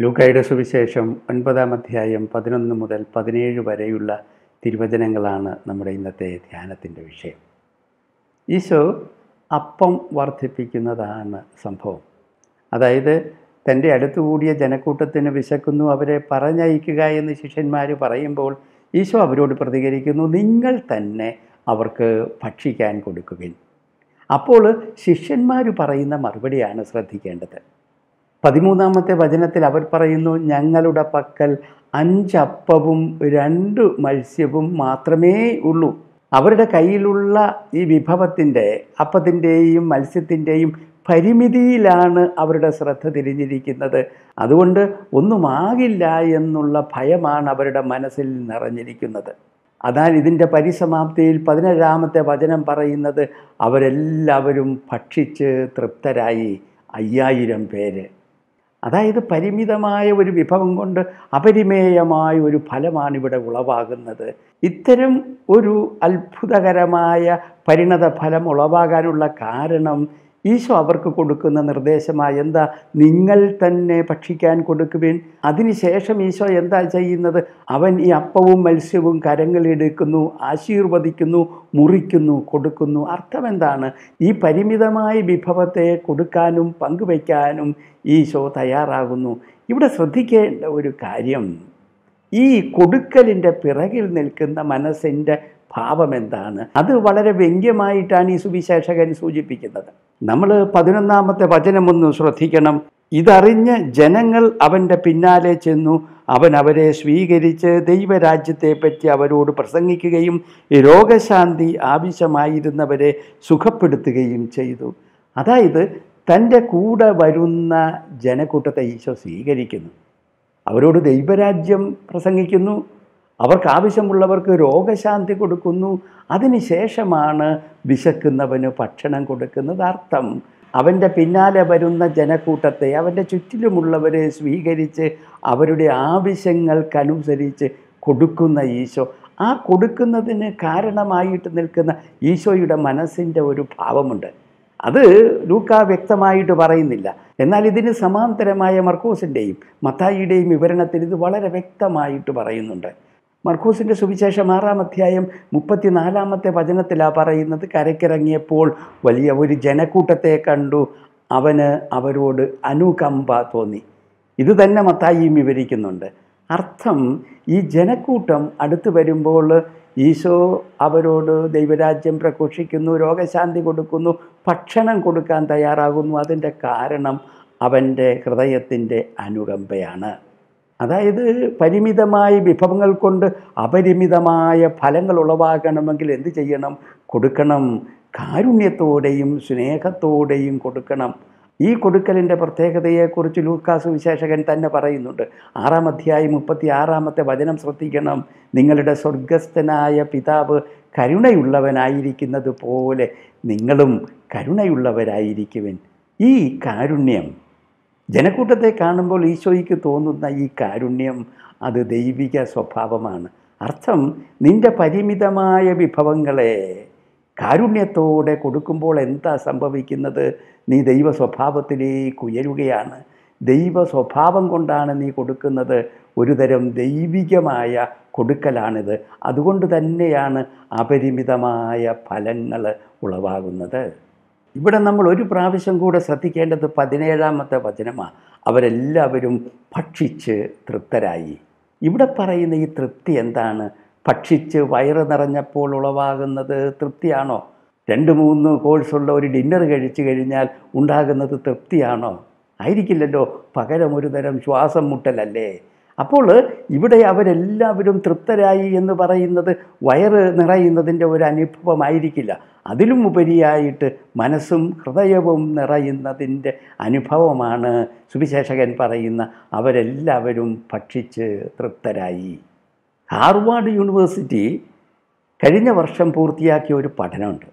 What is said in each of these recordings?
ലൂക്കായുടെ സുവിശേഷം ഒൻപതാം അധ്യായം പതിനൊന്ന് മുതൽ പതിനേഴ് വരെയുള്ള തിരുവചനങ്ങളാണ് നമ്മുടെ ഇന്നത്തെ ധ്യാനത്തിൻ്റെ വിഷയം ഈശോ അപ്പം വർദ്ധിപ്പിക്കുന്നതാണ് സംഭവം അതായത് തൻ്റെ അടുത്തുകൂടിയ ജനക്കൂട്ടത്തിന് വിശക്കുന്നു അവരെ പറഞ്ഞയക്കുക എന്ന് ശിഷ്യന്മാർ പറയുമ്പോൾ ഈശോ അവരോട് പ്രതികരിക്കുന്നു നിങ്ങൾ തന്നെ അവർക്ക് ഭക്ഷിക്കാൻ കൊടുക്കുകയും അപ്പോൾ ശിഷ്യന്മാർ പറയുന്ന മറുപടിയാണ് ശ്രദ്ധിക്കേണ്ടത് പതിമൂന്നാമത്തെ വചനത്തിൽ അവർ പറയുന്നു ഞങ്ങളുടെ പക്കൽ അഞ്ചപ്പവും രണ്ട് മത്സ്യവും മാത്രമേ ഉള്ളൂ അവരുടെ കയ്യിലുള്ള ഈ വിഭവത്തിൻ്റെ അപ്പത്തിൻ്റെയും മത്സ്യത്തിൻ്റെയും പരിമിതിയിലാണ് അവരുടെ ശ്രദ്ധ തിരിഞ്ഞിരിക്കുന്നത് അതുകൊണ്ട് ഒന്നുമാകില്ല എന്നുള്ള ഭയമാണ് അവരുടെ മനസ്സിൽ നിറഞ്ഞിരിക്കുന്നത് എന്നാൽ ഇതിൻ്റെ പരിസമാപ്തിയിൽ പതിനേഴാമത്തെ വചനം പറയുന്നത് അവരെല്ലാവരും ഭക്ഷിച്ച് തൃപ്തരായി അയ്യായിരം പേര് അതായത് പരിമിതമായ ഒരു വിഭവം കൊണ്ട് അപരിമേയമായ ഒരു ഫലമാണ് ഇവിടെ ഉളവാകുന്നത് ഇത്തരം ഒരു അത്ഭുതകരമായ പരിണത ഫലം ഉളവാകാനുള്ള കാരണം ഈശോ അവർക്ക് കൊടുക്കുന്ന നിർദ്ദേശമായ എന്താ നിങ്ങൾ തന്നെ ഭക്ഷിക്കാൻ കൊടുക്കുവേൻ അതിനുശേഷം ഈശോ എന്താ ചെയ്യുന്നത് അവൻ ഈ അപ്പവും മത്സ്യവും കരങ്ങളെടുക്കുന്നു ആശീർവദിക്കുന്നു മുറിക്കുന്നു കൊടുക്കുന്നു അർത്ഥം എന്താണ് ഈ പരിമിതമായ വിഭവത്തെ കൊടുക്കാനും പങ്കുവയ്ക്കാനും ഈശോ തയ്യാറാകുന്നു ഇവിടെ ശ്രദ്ധിക്കേണ്ട ഒരു കാര്യം ഈ കൊടുക്കലിൻ്റെ പിറകിൽ നിൽക്കുന്ന മനസ്സിൻ്റെ ഭാവം എന്താണ് അത് വളരെ വ്യംഗ്യമായിട്ടാണ് ഈ സുവിശേഷകൻ സൂചിപ്പിക്കുന്നത് നമ്മൾ പതിനൊന്നാമത്തെ വചനമൊന്ന് ശ്രദ്ധിക്കണം ഇതറിഞ്ഞ് ജനങ്ങൾ അവൻ്റെ പിന്നാലെ ചെന്നു അവൻ അവരെ സ്വീകരിച്ച് ദൈവരാജ്യത്തെപ്പറ്റി അവരോട് പ്രസംഗിക്കുകയും രോഗശാന്തി ആവശ്യമായിരുന്നവരെ സുഖപ്പെടുത്തുകയും ചെയ്തു അതായത് തൻ്റെ കൂടെ വരുന്ന ജനക്കൂട്ടത്തെ ഈശോ സ്വീകരിക്കുന്നു അവരോട് ദൈവരാജ്യം പ്രസംഗിക്കുന്നു അവർക്കാവശ്യമുള്ളവർക്ക് രോഗശാന്തി കൊടുക്കുന്നു അതിനുശേഷമാണ് വിശക്കുന്നവന് ഭക്ഷണം കൊടുക്കുന്നത് അർത്ഥം അവൻ്റെ പിന്നാലെ വരുന്ന ജനക്കൂട്ടത്തെ അവൻ്റെ ചുറ്റിലുമുള്ളവരെ സ്വീകരിച്ച് അവരുടെ ആവശ്യങ്ങൾക്കനുസരിച്ച് കൊടുക്കുന്ന ഈശോ ആ കൊടുക്കുന്നതിന് കാരണമായിട്ട് നിൽക്കുന്ന ഈശോയുടെ മനസ്സിൻ്റെ ഒരു ഭാവമുണ്ട് അത് ലൂക്ക വ്യക്തമായിട്ട് പറയുന്നില്ല എന്നാൽ ഇതിന് സമാന്തരമായ മർക്കോസിൻ്റെയും മത്തായിയുടെയും വിവരണത്തിൽ ഇത് വളരെ വ്യക്തമായിട്ട് പറയുന്നുണ്ട് മർക്കോസിൻ്റെ സുവിശേഷം ആറാം അധ്യായം മുപ്പത്തിനാലാമത്തെ വചനത്തിലാണ് പറയുന്നത് കരയ്ക്കിറങ്ങിയപ്പോൾ വലിയ ഒരു ജനക്കൂട്ടത്തെ കണ്ടു അവന് അവരോട് അനുകമ്പ തോന്നി ഇത് തന്നെ മത്തായിയും വിവരിക്കുന്നുണ്ട് അർത്ഥം ഈ ജനക്കൂട്ടം അടുത്ത് വരുമ്പോൾ ഈശോ അവരോട് ദൈവരാജ്യം പ്രഘോഷിക്കുന്നു രോഗശാന്തി കൊടുക്കുന്നു ഭക്ഷണം കൊടുക്കാൻ തയ്യാറാകുന്നു അതിൻ്റെ കാരണം അവൻ്റെ ഹൃദയത്തിൻ്റെ അനുകമ്പയാണ് അതായത് പരിമിതമായ വിഭവങ്ങൾ കൊണ്ട് അപരിമിതമായ ഫലങ്ങൾ ഉളവാകണമെങ്കിൽ എന്ത് ചെയ്യണം കൊടുക്കണം കാരുണ്യത്തോടെയും സ്നേഹത്തോടെയും കൊടുക്കണം ഈ കൊടുക്കലിൻ്റെ പ്രത്യേകതയെക്കുറിച്ച് ലൂക്കാസ് വിശേഷകൻ തന്നെ പറയുന്നുണ്ട് ആറാം അധ്യായം മുപ്പത്തി ആറാമത്തെ വചനം ശ്രദ്ധിക്കണം നിങ്ങളുടെ സ്വർഗസ്ഥനായ പിതാവ് കരുണയുള്ളവനായിരിക്കുന്നത് പോലെ നിങ്ങളും കരുണയുള്ളവരായിരിക്കുവൻ ഈ കാരുണ്യം ജനക്കൂട്ടത്തെ കാണുമ്പോൾ ഈശോയ്ക്ക് തോന്നുന്ന ഈ കാരുണ്യം അത് ദൈവിക സ്വഭാവമാണ് അർത്ഥം നിൻ്റെ പരിമിതമായ വിഭവങ്ങളെ കാരുണ്യത്തോടെ കൊടുക്കുമ്പോൾ എന്താ സംഭവിക്കുന്നത് നീ ദൈവ സ്വഭാവത്തിലേക്ക് ഉയരുകയാണ് ദൈവ സ്വഭാവം കൊണ്ടാണ് നീ കൊടുക്കുന്നത് ഒരുതരം ദൈവികമായ കൊടുക്കലാണിത് അതുകൊണ്ട് തന്നെയാണ് അപരിമിതമായ ഫലങ്ങൾ ഉളവാകുന്നത് ഇവിടെ നമ്മൾ ഒരു പ്രാവശ്യം കൂടെ ശ്രദ്ധിക്കേണ്ടത് പതിനേഴാമത്തെ വചനമാണ് അവരെല്ലാവരും ഭക്ഷിച്ച് തൃപ്തരായി ഇവിടെ പറയുന്ന ഈ തൃപ്തി എന്താണ് ഭക്ഷിച്ച് വയറ് നിറഞ്ഞപ്പോൾ ഉളവാകുന്നത് തൃപ്തിയാണോ രണ്ട് മൂന്ന് കോഴ്സുള്ള ഒരു ഡിന്നർ കഴിച്ചു കഴിഞ്ഞാൽ ഉണ്ടാകുന്നത് തൃപ്തിയാണോ ആയിരിക്കില്ലല്ലോ പകരം ഒരു തരം ശ്വാസം മുട്ടലല്ലേ അപ്പോൾ ഇവിടെ അവരെല്ലാവരും തൃപ്തരായി എന്ന് പറയുന്നത് വയറ് നിറയുന്നതിൻ്റെ ഒരു അനുഭവമായിരിക്കില്ല അതിലും ഉപരിയായിട്ട് മനസ്സും ഹൃദയവും നിറയുന്നതിൻ്റെ അനുഭവമാണ് സുവിശേഷകൻ പറയുന്ന അവരെല്ലാവരും ഭക്ഷിച്ച് തൃപ്തരായി ഹാർവാർഡ് യൂണിവേഴ്സിറ്റി കഴിഞ്ഞ വർഷം പൂർത്തിയാക്കിയ ഒരു പഠനമുണ്ട്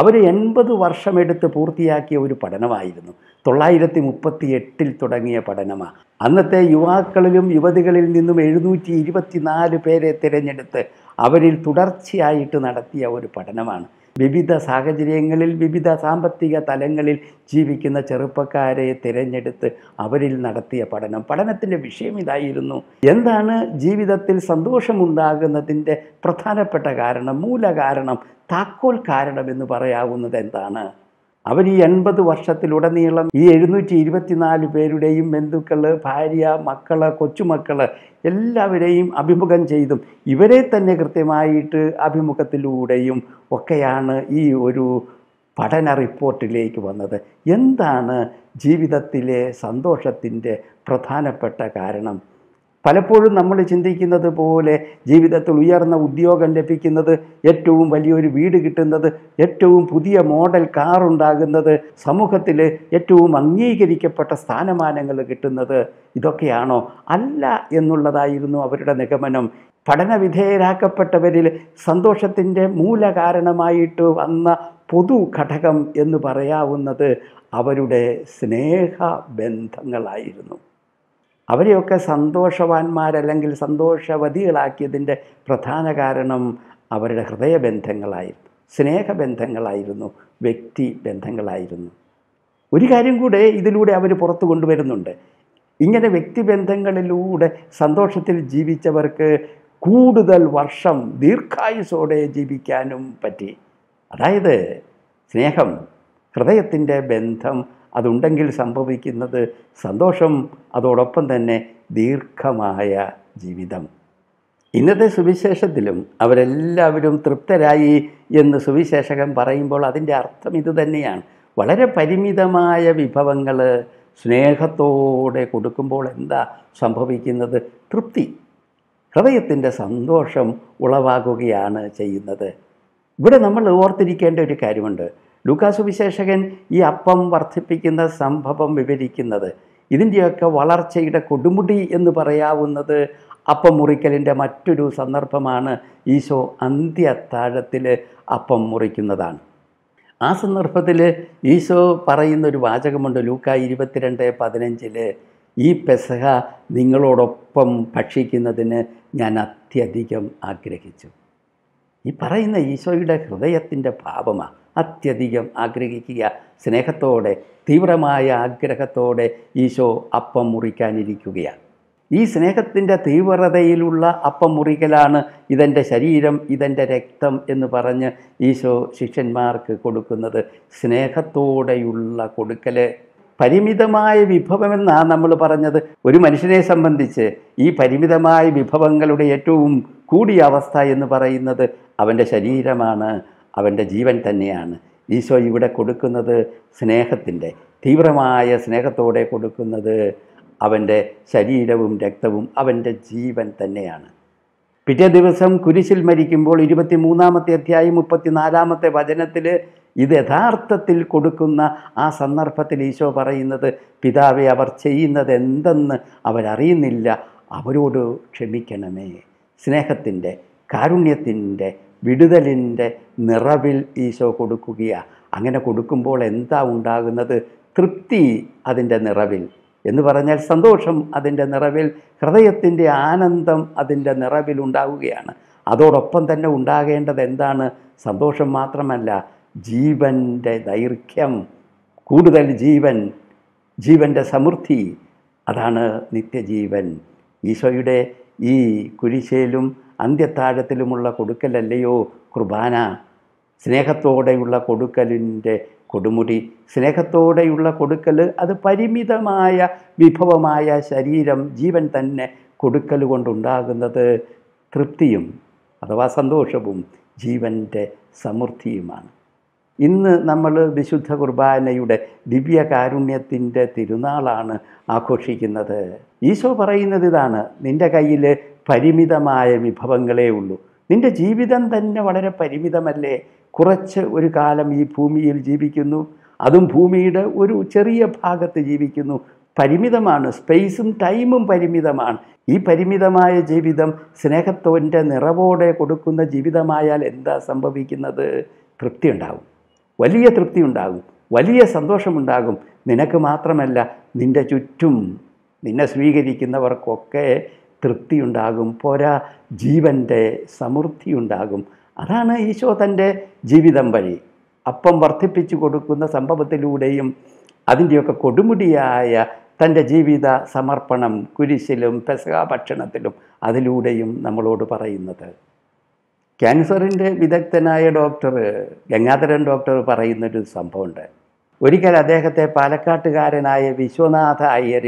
അവർ എൺപത് വർഷമെടുത്ത് പൂർത്തിയാക്കിയ ഒരു പഠനമായിരുന്നു തൊള്ളായിരത്തി മുപ്പത്തി എട്ടിൽ തുടങ്ങിയ പഠനമാണ് അന്നത്തെ യുവാക്കളിലും യുവതികളിൽ നിന്നും എഴുന്നൂറ്റി പേരെ തിരഞ്ഞെടുത്ത് അവരിൽ തുടർച്ചയായിട്ട് നടത്തിയ ഒരു പഠനമാണ് വിവിധ സാഹചര്യങ്ങളിൽ വിവിധ സാമ്പത്തിക തലങ്ങളിൽ ജീവിക്കുന്ന ചെറുപ്പക്കാരെ തിരഞ്ഞെടുത്ത് അവരിൽ നടത്തിയ പഠനം പഠനത്തിൻ്റെ വിഷയം ഇതായിരുന്നു എന്താണ് ജീവിതത്തിൽ സന്തോഷമുണ്ടാകുന്നതിൻ്റെ പ്രധാനപ്പെട്ട കാരണം മൂലകാരണം താക്കോൽ കാരണം എന്ന് പറയാവുന്നത് എന്താണ് അവർ ഈ എൺപത് വർഷത്തിലുടനീളം ഈ എഴുന്നൂറ്റി ഇരുപത്തിനാല് പേരുടെയും ബന്ധുക്കൾ ഭാര്യ മക്കൾ കൊച്ചുമക്കൾ എല്ലാവരെയും അഭിമുഖം ചെയ്തും ഇവരെ തന്നെ കൃത്യമായിട്ട് അഭിമുഖത്തിലൂടെയും ഒക്കെയാണ് ഈ ഒരു പഠന റിപ്പോർട്ടിലേക്ക് വന്നത് എന്താണ് ജീവിതത്തിലെ സന്തോഷത്തിൻ്റെ പ്രധാനപ്പെട്ട കാരണം പലപ്പോഴും നമ്മൾ ചിന്തിക്കുന്നത് പോലെ ജീവിതത്തിൽ ഉയർന്ന ഉദ്യോഗം ലഭിക്കുന്നത് ഏറ്റവും വലിയൊരു വീട് കിട്ടുന്നത് ഏറ്റവും പുതിയ മോഡൽ കാർ ഉണ്ടാകുന്നത് സമൂഹത്തിൽ ഏറ്റവും അംഗീകരിക്കപ്പെട്ട സ്ഥാനമാനങ്ങൾ കിട്ടുന്നത് ഇതൊക്കെയാണോ അല്ല എന്നുള്ളതായിരുന്നു അവരുടെ നിഗമനം പഠനവിധേയരാക്കപ്പെട്ടവരിൽ സന്തോഷത്തിൻ്റെ മൂലകാരണമായിട്ട് വന്ന പൊതു ഘടകം എന്ന് പറയാവുന്നത് അവരുടെ സ്നേഹബന്ധങ്ങളായിരുന്നു അവരെയൊക്കെ സന്തോഷവാന്മാരല്ലെങ്കിൽ സന്തോഷവതികളാക്കിയതിൻ്റെ പ്രധാന കാരണം അവരുടെ ഹൃദയബന്ധങ്ങളായിരുന്നു സ്നേഹബന്ധങ്ങളായിരുന്നു വ്യക്തി ബന്ധങ്ങളായിരുന്നു ഒരു കാര്യം കൂടെ ഇതിലൂടെ അവർ പുറത്തു കൊണ്ടുവരുന്നുണ്ട് ഇങ്ങനെ വ്യക്തിബന്ധങ്ങളിലൂടെ സന്തോഷത്തിൽ ജീവിച്ചവർക്ക് കൂടുതൽ വർഷം ദീർഘായുസോടെ ജീവിക്കാനും പറ്റി അതായത് സ്നേഹം ഹൃദയത്തിൻ്റെ ബന്ധം അതുണ്ടെങ്കിൽ സംഭവിക്കുന്നത് സന്തോഷം അതോടൊപ്പം തന്നെ ദീർഘമായ ജീവിതം ഇന്നത്തെ സുവിശേഷത്തിലും അവരെല്ലാവരും തൃപ്തരായി എന്ന് സുവിശേഷകൻ പറയുമ്പോൾ അതിൻ്റെ അർത്ഥം ഇതുതന്നെയാണ് വളരെ പരിമിതമായ വിഭവങ്ങൾ സ്നേഹത്തോടെ കൊടുക്കുമ്പോൾ എന്താ സംഭവിക്കുന്നത് തൃപ്തി ഹൃദയത്തിൻ്റെ സന്തോഷം ഉളവാകുകയാണ് ചെയ്യുന്നത് ഇവിടെ നമ്മൾ ഓർത്തിരിക്കേണ്ട ഒരു കാര്യമുണ്ട് വിശേഷകൻ ഈ അപ്പം വർദ്ധിപ്പിക്കുന്ന സംഭവം വിവരിക്കുന്നത് ഇതിൻ്റെയൊക്കെ വളർച്ചയുടെ കൊടുമുടി എന്ന് പറയാവുന്നത് അപ്പം മുറിക്കലിൻ്റെ മറ്റൊരു സന്ദർഭമാണ് ഈശോ അന്ത്യത്താഴത്തിൽ അപ്പം മുറിക്കുന്നതാണ് ആ സന്ദർഭത്തിൽ ഈശോ പറയുന്ന ഒരു വാചകമുണ്ട് ലൂക്ക ഇരുപത്തിരണ്ട് പതിനഞ്ചിൽ ഈ പെസഹ നിങ്ങളോടൊപ്പം ഭക്ഷിക്കുന്നതിന് ഞാൻ അത്യധികം ആഗ്രഹിച്ചു ഈ പറയുന്ന ഈശോയുടെ ഹൃദയത്തിൻ്റെ ഭാവമാണ് അത്യധികം ആഗ്രഹിക്കുക സ്നേഹത്തോടെ തീവ്രമായ ആഗ്രഹത്തോടെ ഈശോ അപ്പം മുറിക്കാനിരിക്കുകയാണ് ഈ സ്നേഹത്തിൻ്റെ തീവ്രതയിലുള്ള അപ്പം മുറിക്കലാണ് ഇതെൻ്റെ ശരീരം ഇതെൻ്റെ രക്തം എന്ന് പറഞ്ഞ് ഈശോ ശിഷ്യന്മാർക്ക് കൊടുക്കുന്നത് സ്നേഹത്തോടെയുള്ള കൊടുക്കൽ പരിമിതമായ വിഭവമെന്നാണ് നമ്മൾ പറഞ്ഞത് ഒരു മനുഷ്യനെ സംബന്ധിച്ച് ഈ പരിമിതമായ വിഭവങ്ങളുടെ ഏറ്റവും കൂടിയ അവസ്ഥ എന്ന് പറയുന്നത് അവൻ്റെ ശരീരമാണ് അവൻ്റെ ജീവൻ തന്നെയാണ് ഈശോ ഇവിടെ കൊടുക്കുന്നത് സ്നേഹത്തിൻ്റെ തീവ്രമായ സ്നേഹത്തോടെ കൊടുക്കുന്നത് അവൻ്റെ ശരീരവും രക്തവും അവൻ്റെ ജീവൻ തന്നെയാണ് പിറ്റേ ദിവസം കുരിശിൽ മരിക്കുമ്പോൾ ഇരുപത്തി മൂന്നാമത്തെ അധ്യായം മുപ്പത്തിനാലാമത്തെ വചനത്തിൽ ഇത് യഥാർത്ഥത്തിൽ കൊടുക്കുന്ന ആ സന്ദർഭത്തിൽ ഈശോ പറയുന്നത് പിതാവെ അവർ ചെയ്യുന്നത് എന്തെന്ന് അവരറിയുന്നില്ല അവരോട് ക്ഷമിക്കണമേ സ്നേഹത്തിൻ്റെ കാരുണ്യത്തിൻ്റെ വിടുതലിൻ്റെ നിറവിൽ ഈശോ കൊടുക്കുകയാണ് അങ്ങനെ കൊടുക്കുമ്പോൾ എന്താ ഉണ്ടാകുന്നത് തൃപ്തി അതിൻ്റെ നിറവിൽ എന്ന് പറഞ്ഞാൽ സന്തോഷം അതിൻ്റെ നിറവിൽ ഹൃദയത്തിൻ്റെ ആനന്ദം അതിൻ്റെ നിറവിൽ ഉണ്ടാവുകയാണ് അതോടൊപ്പം തന്നെ ഉണ്ടാകേണ്ടത് എന്താണ് സന്തോഷം മാത്രമല്ല ജീവൻ്റെ ദൈർഘ്യം കൂടുതൽ ജീവൻ ജീവൻ്റെ സമൃദ്ധി അതാണ് നിത്യജീവൻ ഈശോയുടെ ഈ കുരിശയിലും അന്ത്യത്താഴത്തിലുമുള്ള കൊടുക്കലല്ലയോ കുർബാന സ്നേഹത്തോടെയുള്ള കൊടുക്കലിൻ്റെ കൊടുമുടി സ്നേഹത്തോടെയുള്ള കൊടുക്കൽ അത് പരിമിതമായ വിഭവമായ ശരീരം ജീവൻ തന്നെ കൊടുക്കൽ കൊണ്ടുണ്ടാകുന്നത് തൃപ്തിയും അഥവാ സന്തോഷവും ജീവൻ്റെ സമൃദ്ധിയുമാണ് ഇന്ന് നമ്മൾ വിശുദ്ധ കുർബാനയുടെ ദിവ്യ കാരുണ്യത്തിൻ്റെ തിരുനാളാണ് ആഘോഷിക്കുന്നത് ഈശോ പറയുന്നത് ഇതാണ് നിൻ്റെ കയ്യിൽ പരിമിതമായ വിഭവങ്ങളേ ഉള്ളൂ നിൻ്റെ ജീവിതം തന്നെ വളരെ പരിമിതമല്ലേ കുറച്ച് ഒരു കാലം ഈ ഭൂമിയിൽ ജീവിക്കുന്നു അതും ഭൂമിയുടെ ഒരു ചെറിയ ഭാഗത്ത് ജീവിക്കുന്നു പരിമിതമാണ് സ്പേസും ടൈമും പരിമിതമാണ് ഈ പരിമിതമായ ജീവിതം സ്നേഹത്തോൻ്റെ നിറവോടെ കൊടുക്കുന്ന ജീവിതമായാൽ എന്താ സംഭവിക്കുന്നത് തൃപ്തി ഉണ്ടാകും വലിയ തൃപ്തി ഉണ്ടാകും വലിയ സന്തോഷമുണ്ടാകും നിനക്ക് മാത്രമല്ല നിൻ്റെ ചുറ്റും നിന്നെ സ്വീകരിക്കുന്നവർക്കൊക്കെ തൃപ്തിയുണ്ടാകും പോരാ ജീവൻ്റെ സമൃദ്ധിയുണ്ടാകും അതാണ് ഈശോ തൻ്റെ ജീവിതം വഴി അപ്പം വർദ്ധിപ്പിച്ചു കൊടുക്കുന്ന സംഭവത്തിലൂടെയും അതിൻ്റെയൊക്കെ കൊടുമുടിയായ തൻ്റെ ജീവിത സമർപ്പണം കുരിശിലും പെസക ഭക്ഷണത്തിലും അതിലൂടെയും നമ്മളോട് പറയുന്നത് ക്യാൻസറിൻ്റെ വിദഗ്ധനായ ഡോക്ടർ ഗംഗാധരൻ ഡോക്ടർ പറയുന്നൊരു സംഭവമുണ്ട് ഒരിക്കൽ അദ്ദേഹത്തെ പാലക്കാട്ടുകാരനായ വിശ്വനാഥ അയ്യർ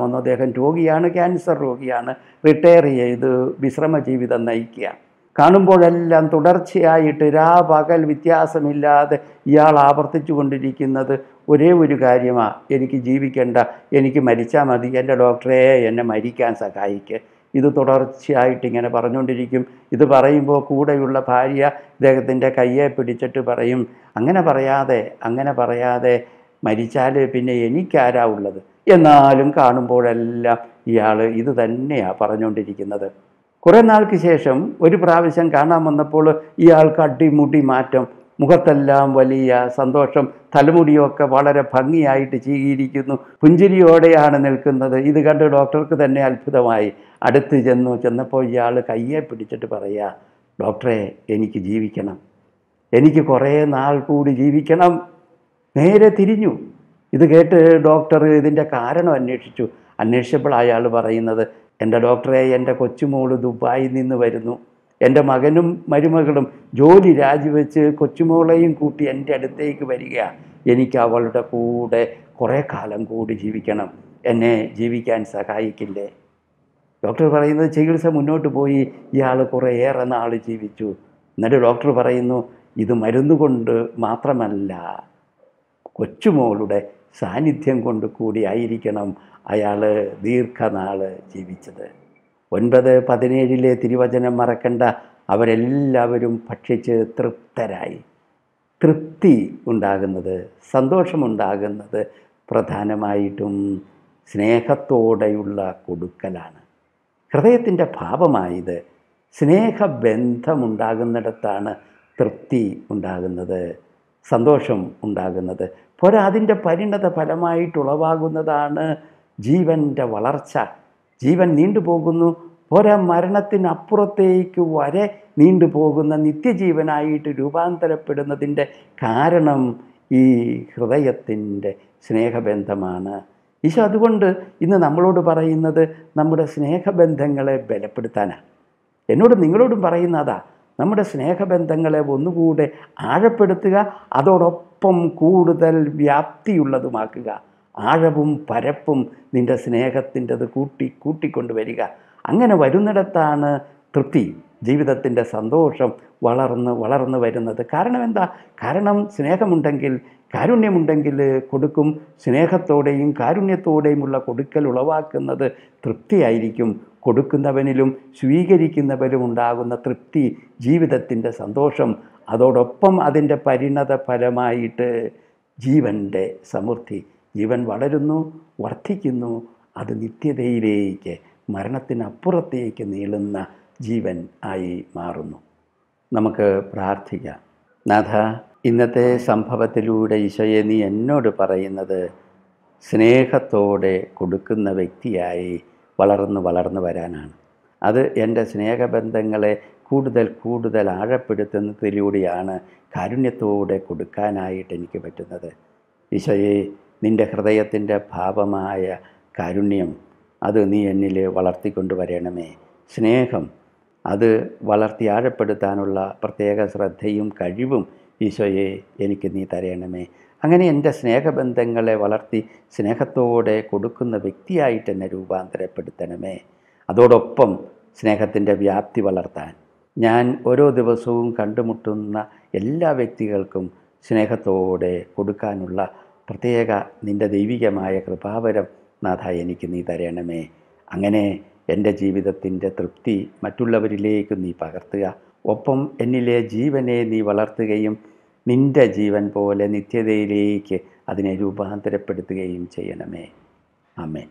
വന്നു അദ്ദേഹം രോഗിയാണ് ക്യാൻസർ രോഗിയാണ് റിട്ടയർ ചെയ്ത് വിശ്രമ ജീവിതം നയിക്കുക കാണുമ്പോഴെല്ലാം തുടർച്ചയായിട്ട് രാ പകൽ വ്യത്യാസമില്ലാതെ ഇയാൾ ആവർത്തിച്ചു കൊണ്ടിരിക്കുന്നത് ഒരേ ഒരു കാര്യമാണ് എനിക്ക് ജീവിക്കേണ്ട എനിക്ക് മരിച്ചാൽ മതി എൻ്റെ ഡോക്ടറെ എന്നെ മരിക്കാൻ സഹായിക്കുക ഇത് തുടർച്ചയായിട്ട് ഇങ്ങനെ പറഞ്ഞുകൊണ്ടിരിക്കും ഇത് പറയുമ്പോൾ കൂടെയുള്ള ഭാര്യ ഇദ്ദേഹത്തിൻ്റെ കയ്യെ പിടിച്ചിട്ട് പറയും അങ്ങനെ പറയാതെ അങ്ങനെ പറയാതെ മരിച്ചാൽ പിന്നെ എനിക്കാരാ ഉള്ളത് എന്നാലും കാണുമ്പോഴെല്ലാം ഇയാൾ ഇത് തന്നെയാണ് പറഞ്ഞുകൊണ്ടിരിക്കുന്നത് കുറേ നാൾക്ക് ശേഷം ഒരു പ്രാവശ്യം കാണാൻ വന്നപ്പോൾ ഇയാൾക്ക് അടിമുടി മാറ്റം മുഖത്തെല്ലാം വലിയ സന്തോഷം തലമുടിയൊക്കെ വളരെ ഭംഗിയായിട്ട് ചീകിയിരിക്കുന്നു പുഞ്ചിരിയോടെയാണ് നിൽക്കുന്നത് ഇത് കണ്ട് ഡോക്ടർക്ക് തന്നെ അത്ഭുതമായി അടുത്ത് ചെന്നു ചെന്നപ്പോൾ ഇയാൾ കയ്യെ പിടിച്ചിട്ട് പറയുക ഡോക്ടറെ എനിക്ക് ജീവിക്കണം എനിക്ക് കുറേ നാൾ കൂടി ജീവിക്കണം നേരെ തിരിഞ്ഞു ഇത് കേട്ട് ഡോക്ടർ ഇതിൻ്റെ കാരണം അന്വേഷിച്ചു അന്വേഷിച്ചപ്പോൾ അയാൾ പറയുന്നത് എൻ്റെ ഡോക്ടറെ എൻ്റെ കൊച്ചുമോള് ദുബായിൽ നിന്ന് വരുന്നു എൻ്റെ മകനും മരുമകളും ജോലി രാജിവെച്ച് കൊച്ചുമോളെയും കൂട്ടി എൻ്റെ അടുത്തേക്ക് വരിക എനിക്ക് അവളുടെ കൂടെ കുറേ കാലം കൂടി ജീവിക്കണം എന്നെ ജീവിക്കാൻ സഹായിക്കില്ലേ ഡോക്ടർ പറയുന്നത് ചികിത്സ മുന്നോട്ട് പോയി ഇയാൾ കുറേയേറെ നാൾ ജീവിച്ചു എന്നിട്ട് ഡോക്ടർ പറയുന്നു ഇത് മരുന്നുകൊണ്ട് മാത്രമല്ല കൊച്ചുമോളുടെ സാന്നിധ്യം കൊണ്ട് ആയിരിക്കണം അയാൾ ദീർഘനാൾ ജീവിച്ചത് ഒൻപത് പതിനേഴിലെ തിരുവചനം മറക്കണ്ട അവരെല്ലാവരും ഭക്ഷിച്ച് തൃപ്തരായി തൃപ്തി ഉണ്ടാകുന്നത് സന്തോഷമുണ്ടാകുന്നത് പ്രധാനമായിട്ടും സ്നേഹത്തോടെയുള്ള കൊടുക്കലാണ് ഹൃദയത്തിൻ്റെ ഭാവമായത് സ്നേഹബന്ധമുണ്ടാകുന്നിടത്താണ് തൃപ്തി ഉണ്ടാകുന്നത് സന്തോഷം ഉണ്ടാകുന്നത് പോരാ അതിൻ്റെ പരിണത ഫലമായിട്ടുളവാകുന്നതാണ് ജീവൻ്റെ വളർച്ച ജീവൻ നീണ്ടുപോകുന്നു പോരാ മരണത്തിനപ്പുറത്തേക്ക് വരെ നീണ്ടുപോകുന്ന നിത്യജീവനായിട്ട് രൂപാന്തരപ്പെടുന്നതിൻ്റെ കാരണം ഈ ഹൃദയത്തിൻ്റെ സ്നേഹബന്ധമാണ് ഈശോ അതുകൊണ്ട് ഇന്ന് നമ്മളോട് പറയുന്നത് നമ്മുടെ സ്നേഹബന്ധങ്ങളെ ബലപ്പെടുത്താനാണ് എന്നോട് നിങ്ങളോടും പറയുന്ന അതാ നമ്മുടെ സ്നേഹബന്ധങ്ങളെ ഒന്നുകൂടെ ആഴപ്പെടുത്തുക അതോടൊപ്പം കൂടുതൽ വ്യാപ്തിയുള്ളതുമാക്കുക ആഴവും പരപ്പും നിൻ്റെ സ്നേഹത്തിൻ്റെത് കൂട്ടി കൂട്ടിക്കൊണ്ട് വരിക അങ്ങനെ വരുന്നിടത്താണ് തൃപ്തി ജീവിതത്തിൻ്റെ സന്തോഷം വളർന്ന് വളർന്നു വരുന്നത് കാരണം എന്താ കാരണം സ്നേഹമുണ്ടെങ്കിൽ കാരുണ്യമുണ്ടെങ്കിൽ കൊടുക്കും സ്നേഹത്തോടെയും കാരുണ്യത്തോടെയുമുള്ള കൊടുക്കൽ ഉളവാക്കുന്നത് തൃപ്തിയായിരിക്കും കൊടുക്കുന്നവനിലും സ്വീകരിക്കുന്നവരും ഉണ്ടാകുന്ന തൃപ്തി ജീവിതത്തിൻ്റെ സന്തോഷം അതോടൊപ്പം അതിൻ്റെ പരിണത ഫലമായിട്ട് ജീവൻ്റെ സമൃദ്ധി ജീവൻ വളരുന്നു വർദ്ധിക്കുന്നു അത് നിത്യതയിലേക്ക് മരണത്തിനപ്പുറത്തേക്ക് നീളുന്ന ജീവൻ ആയി മാറുന്നു നമുക്ക് പ്രാർത്ഥിക്കാം നാഥ ഇന്നത്തെ സംഭവത്തിലൂടെ ഈശോയെ നീ എന്നോട് പറയുന്നത് സ്നേഹത്തോടെ കൊടുക്കുന്ന വ്യക്തിയായി വളർന്നു വളർന്നു വരാനാണ് അത് എൻ്റെ സ്നേഹബന്ധങ്ങളെ കൂടുതൽ കൂടുതൽ ആഴപ്പെടുത്തുന്നതിലൂടെയാണ് കാരുണ്യത്തോടെ കൊടുക്കാനായിട്ട് എനിക്ക് പറ്റുന്നത് ഈശോയെ നിൻ്റെ ഹൃദയത്തിൻ്റെ ഭാവമായ കാരുണ്യം അത് നീ എന്നിൽ വളർത്തിക്കൊണ്ടുവരണമേ സ്നേഹം അത് വളർത്തി ആഴപ്പെടുത്താനുള്ള പ്രത്യേക ശ്രദ്ധയും കഴിവും ഈശോയെ എനിക്ക് നീ തരണമേ അങ്ങനെ എൻ്റെ സ്നേഹബന്ധങ്ങളെ വളർത്തി സ്നേഹത്തോടെ കൊടുക്കുന്ന വ്യക്തിയായിട്ട് എന്നെ രൂപാന്തരപ്പെടുത്തണമേ അതോടൊപ്പം സ്നേഹത്തിൻ്റെ വ്യാപ്തി വളർത്താൻ ഞാൻ ഓരോ ദിവസവും കണ്ടുമുട്ടുന്ന എല്ലാ വ്യക്തികൾക്കും സ്നേഹത്തോടെ കൊടുക്കാനുള്ള പ്രത്യേക നിൻ്റെ ദൈവികമായ കൃപാവരം നാഥ എനിക്ക് നീ തരണമേ അങ്ങനെ എൻ്റെ ജീവിതത്തിൻ്റെ തൃപ്തി മറ്റുള്ളവരിലേക്ക് നീ പകർത്തുക ഒപ്പം എന്നിലെ ജീവനെ നീ വളർത്തുകയും നിൻ്റെ ജീവൻ പോലെ നിത്യതയിലേക്ക് അതിനെ രൂപാന്തരപ്പെടുത്തുകയും ചെയ്യണമേ ആമേൻ